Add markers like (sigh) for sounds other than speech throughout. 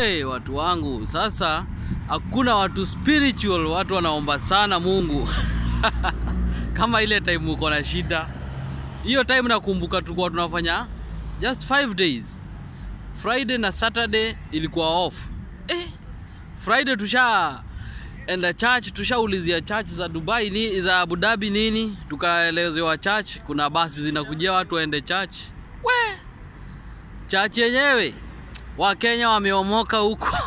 Hey, watu wangu sasa, hakuna watu spiritual, watu wanaomba sana Mungu (laughs) kama ile time uko na shida. Hiyo time nakumbuka tukuwa tunafanya just five days, Friday na Saturday ilikuwa off. Eh, Friday tusha enda church, tushaulizia church za Dubai ni za Abu Dhabi nini, tukaelezewa church kuna basi zinakujia watu waende church. We church yenyewe Wakenya wameomoka huko (laughs)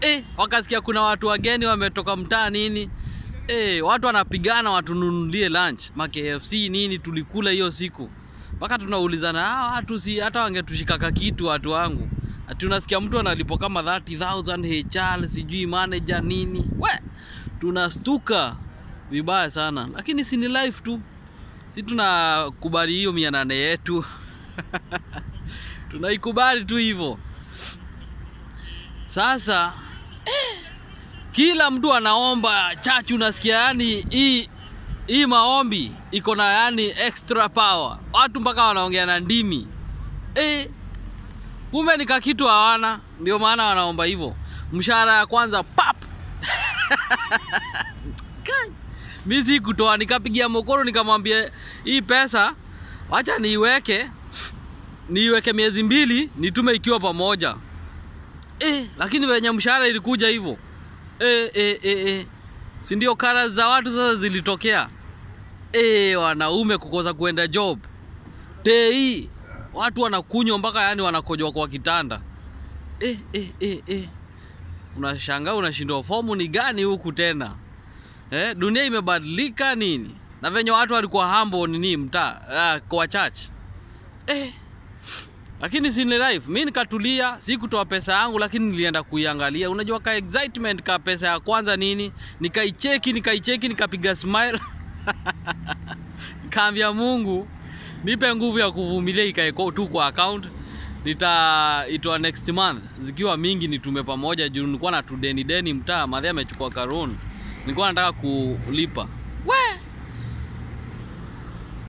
eh, wakasikia kuna watu wageni wametoka mtaa nini eh, watu wanapigana watununulie lunch ma KFC nini tulikula hiyo siku mpaka tunaulizana ah, watu si hata wangetushikaka kitu watu wangu ati unasikia mtu analipo kama 30000 HR sijui manager nini we tunastuka vibaya sana lakini si ni life tu si tunakubali hiyo mia yetu (laughs) tunaikubali tu hivyo sasa kila mtu anaomba chachu unasikia yani hii hii maombi iko na yani extra power watu mpaka wanaongea na ndimi e, kumbe nika kitu hawana ndio maana wanaomba hivyo mshahara ya kwanza pap (laughs) mi kutoa nikapigia mokoro nikamwambia hii pesa wacha niiweke niiweke miezi mbili nitume ikiwa pamoja e, lakini venye mshahara ilikuja hivyo e, e, e, e. si ndio kara za watu sasa zilitokea e, wanaume kukosa kuenda job tei watu wanakunywa mpaka yani wanakojwa kwa kitanda e, e, e, e. unashangaa unashindwa fomu ni gani huku tena eh, dunia imebadilika nini na venye watu walikuwa hambo nini mtaa uh, kwa church eh lakini si life. Mimi nikatulia, sikutoa pesa yangu, lakini nilienda kuiangalia. Unajua ka excitement ka pesa ya kwanza nini, nikaicheki nikaicheki, nikapiga smile (laughs) nikaambia Mungu nipe nguvu ya kuvumilia, ikae tu kwa account nitaitoa next month zikiwa mingi nitume pamoja juu nilikuwa na tudeni deni mtaa madhi amechukua karun nilikuwa nataka kulipa